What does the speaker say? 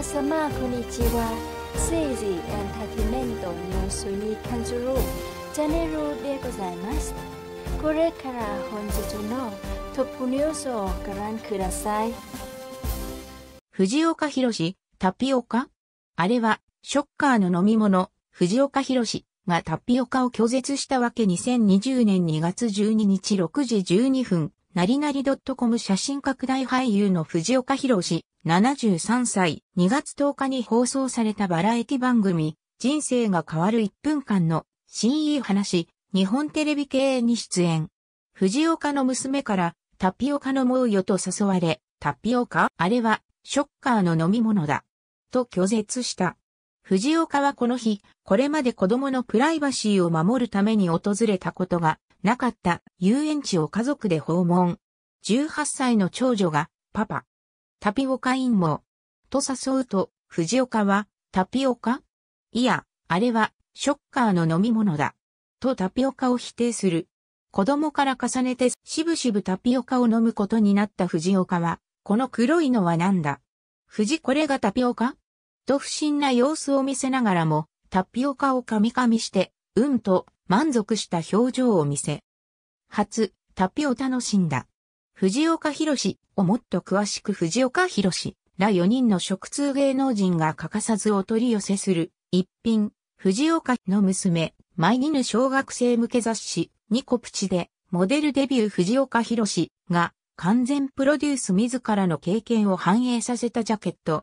皆様こんにちは政治エンターテイメントニュースに関するチャンネルでございますこれから本日のトップニュースをご覧ください藤岡弘タピオカあれはショッカーの飲み物藤岡弘がタピオカを拒絶したわけ2020年2月12日6時12分、なりなり .com 写真拡大俳優の藤岡弘73歳2月10日に放送されたバラエティ番組、人生が変わる1分間の CE 話、日本テレビ系に出演。藤岡の娘からタピオカ飲もうよと誘われ、タピオカあれはショッカーの飲み物だ。と拒絶した。藤岡はこの日、これまで子供のプライバシーを守るために訪れたことがなかった遊園地を家族で訪問。18歳の長女が、パパ、タピオカインも、と誘うと、藤岡は、タピオカいや、あれは、ショッカーの飲み物だ。とタピオカを否定する。子供から重ねてしぶしぶタピオカを飲むことになった藤岡は、この黒いのは何だ藤これがタピオカと不審な様子を見せながらも、タピオカをかみかみして、うんと満足した表情を見せ。初、タピオ楽しんだ。藤岡博をもっと詳しく藤岡博ら4人の食通芸能人が欠かさずお取り寄せする、一品、藤岡の娘、毎犬小学生向け雑誌、ニコプチで、モデルデビュー藤岡博が、完全プロデュース自らの経験を反映させたジャケット、